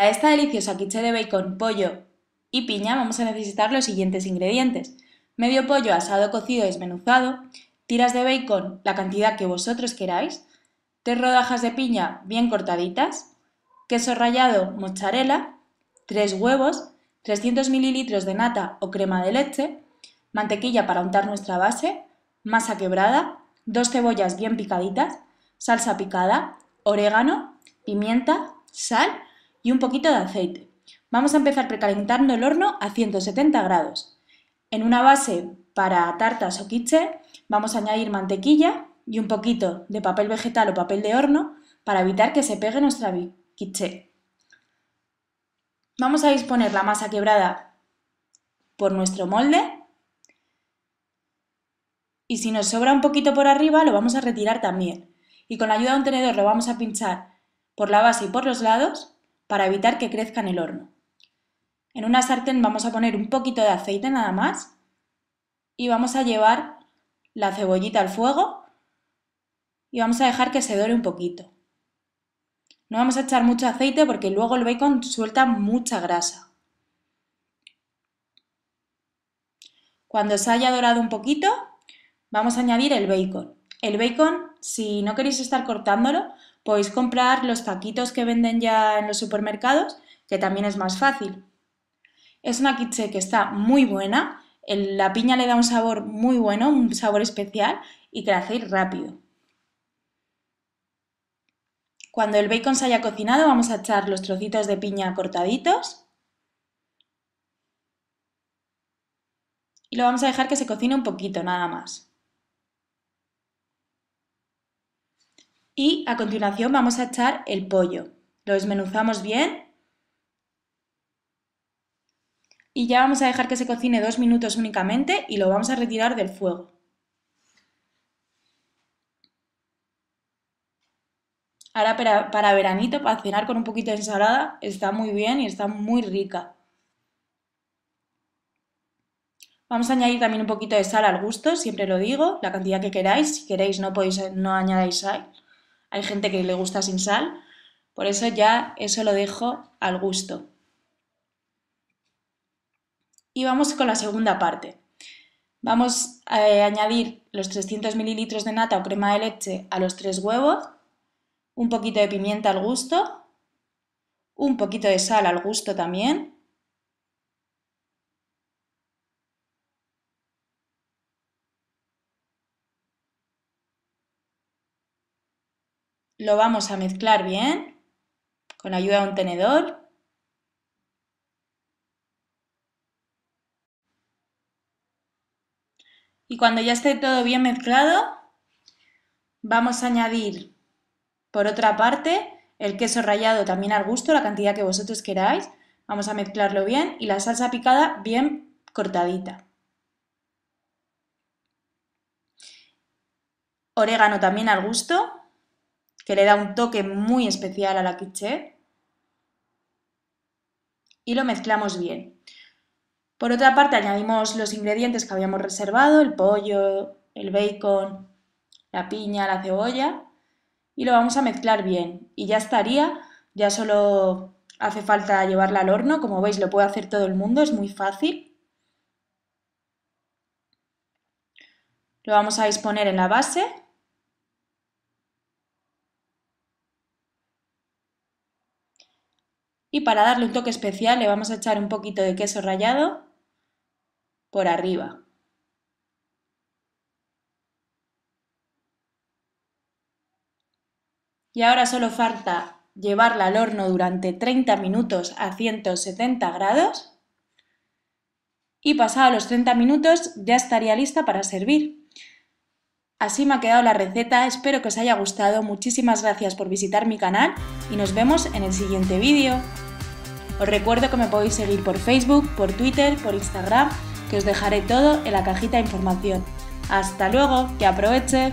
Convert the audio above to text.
Para esta deliciosa quiche de bacon, pollo y piña vamos a necesitar los siguientes ingredientes. Medio pollo asado cocido y desmenuzado, tiras de bacon la cantidad que vosotros queráis, tres rodajas de piña bien cortaditas, queso rallado mozzarella, tres huevos, 300 ml de nata o crema de leche, mantequilla para untar nuestra base, masa quebrada, dos cebollas bien picaditas, salsa picada, orégano, pimienta, sal y un poquito de aceite. Vamos a empezar precalentando el horno a 170 grados. En una base para tartas o quiche vamos a añadir mantequilla y un poquito de papel vegetal o papel de horno para evitar que se pegue nuestra quiche. Vamos a disponer la masa quebrada por nuestro molde y si nos sobra un poquito por arriba lo vamos a retirar también. Y con la ayuda de un tenedor lo vamos a pinchar por la base y por los lados para evitar que crezca en el horno. En una sartén vamos a poner un poquito de aceite nada más y vamos a llevar la cebollita al fuego y vamos a dejar que se dore un poquito. No vamos a echar mucho aceite porque luego el bacon suelta mucha grasa. Cuando se haya dorado un poquito, vamos a añadir el bacon. El bacon, si no queréis estar cortándolo, podéis comprar los taquitos que venden ya en los supermercados, que también es más fácil. Es una quiche que está muy buena, la piña le da un sabor muy bueno, un sabor especial y que la hacéis rápido. Cuando el bacon se haya cocinado vamos a echar los trocitos de piña cortaditos y lo vamos a dejar que se cocine un poquito nada más. Y a continuación vamos a echar el pollo. Lo desmenuzamos bien. Y ya vamos a dejar que se cocine dos minutos únicamente y lo vamos a retirar del fuego. Ahora para, veranito, para cenar con un poquito de ensalada, está muy bien y está muy rica. Vamos a añadir también un poquito de sal al gusto, siempre lo digo, la cantidad que queráis. Si queréis no, podéis, no añadáis sal. Hay gente que le gusta sin sal, por eso ya eso lo dejo al gusto. Y vamos con la segunda parte. Vamos a eh, añadir los 300 mililitros de nata o crema de leche a los tres huevos, un poquito de pimienta al gusto, un poquito de sal al gusto también, Lo vamos a mezclar bien con ayuda de un tenedor. Y cuando ya esté todo bien mezclado, vamos a añadir, por otra parte, el queso rallado también al gusto, la cantidad que vosotros queráis. Vamos a mezclarlo bien y la salsa picada bien cortadita. Orégano también al gusto que le da un toque muy especial a la quiche y lo mezclamos bien. Por otra parte, añadimos los ingredientes que habíamos reservado, el pollo, el bacon, la piña, la cebolla, y lo vamos a mezclar bien. Y ya estaría, ya solo hace falta llevarla al horno, como veis lo puede hacer todo el mundo, es muy fácil. Lo vamos a disponer en la base Y para darle un toque especial le vamos a echar un poquito de queso rallado por arriba. Y ahora solo falta llevarla al horno durante 30 minutos a 170 grados. Y pasado los 30 minutos ya estaría lista para servir. Así me ha quedado la receta, espero que os haya gustado, muchísimas gracias por visitar mi canal y nos vemos en el siguiente vídeo. Os recuerdo que me podéis seguir por Facebook, por Twitter, por Instagram, que os dejaré todo en la cajita de información. Hasta luego, que aproveche.